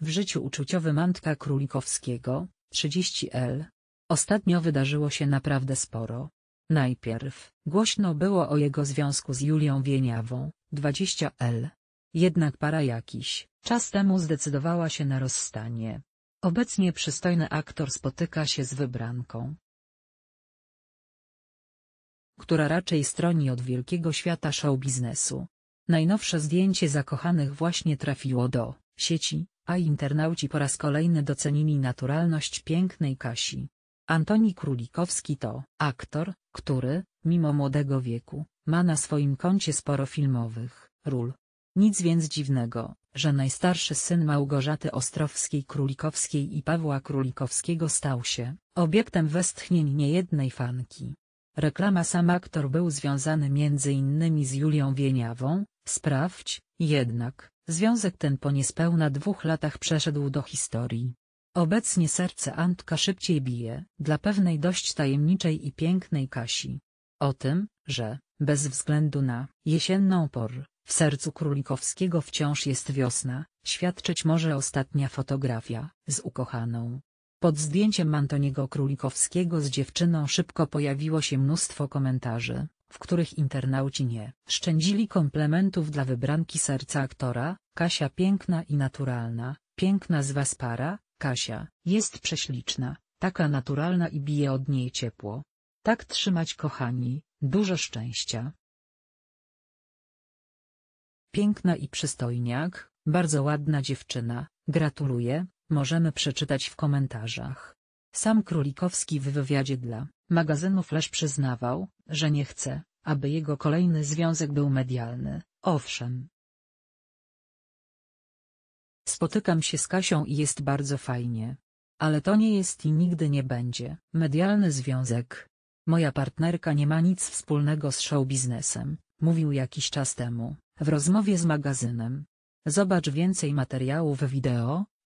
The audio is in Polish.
W życiu uczuciowym Antka Królikowskiego, 30L. Ostatnio wydarzyło się naprawdę sporo. Najpierw głośno było o jego związku z Julią Wieniawą, 20L. Jednak para jakiś czas temu zdecydowała się na rozstanie. Obecnie przystojny aktor spotyka się z wybranką, która raczej stroni od wielkiego świata show biznesu. Najnowsze zdjęcie zakochanych właśnie trafiło do sieci, a internauci po raz kolejny docenili naturalność pięknej Kasi. Antoni Królikowski to aktor, który, mimo młodego wieku, ma na swoim koncie sporo filmowych ról. Nic więc dziwnego, że najstarszy syn Małgorzaty Ostrowskiej-Królikowskiej i Pawła Królikowskiego stał się obiektem westchnień niejednej fanki. Reklama sam aktor był związany między innymi z Julią Wieniawą, sprawdź, jednak, Związek ten po niespełna dwóch latach przeszedł do historii. Obecnie serce Antka szybciej bije, dla pewnej dość tajemniczej i pięknej Kasi. O tym, że, bez względu na jesienną por, w sercu Królikowskiego wciąż jest wiosna, świadczyć może ostatnia fotografia, z ukochaną. Pod zdjęciem Antoniego Królikowskiego z dziewczyną szybko pojawiło się mnóstwo komentarzy w których internauci nie szczędzili komplementów dla wybranki serca aktora, Kasia piękna i naturalna, piękna z was para, Kasia, jest prześliczna, taka naturalna i bije od niej ciepło. Tak trzymać kochani, dużo szczęścia. Piękna i przystojniak, bardzo ładna dziewczyna, gratuluję, możemy przeczytać w komentarzach. Sam Królikowski w wywiadzie dla magazynu Flash przyznawał, że nie chce, aby jego kolejny związek był medialny, owszem. Spotykam się z Kasią i jest bardzo fajnie. Ale to nie jest i nigdy nie będzie medialny związek. Moja partnerka nie ma nic wspólnego z showbiznesem, mówił jakiś czas temu, w rozmowie z magazynem. Zobacz więcej materiałów wideo,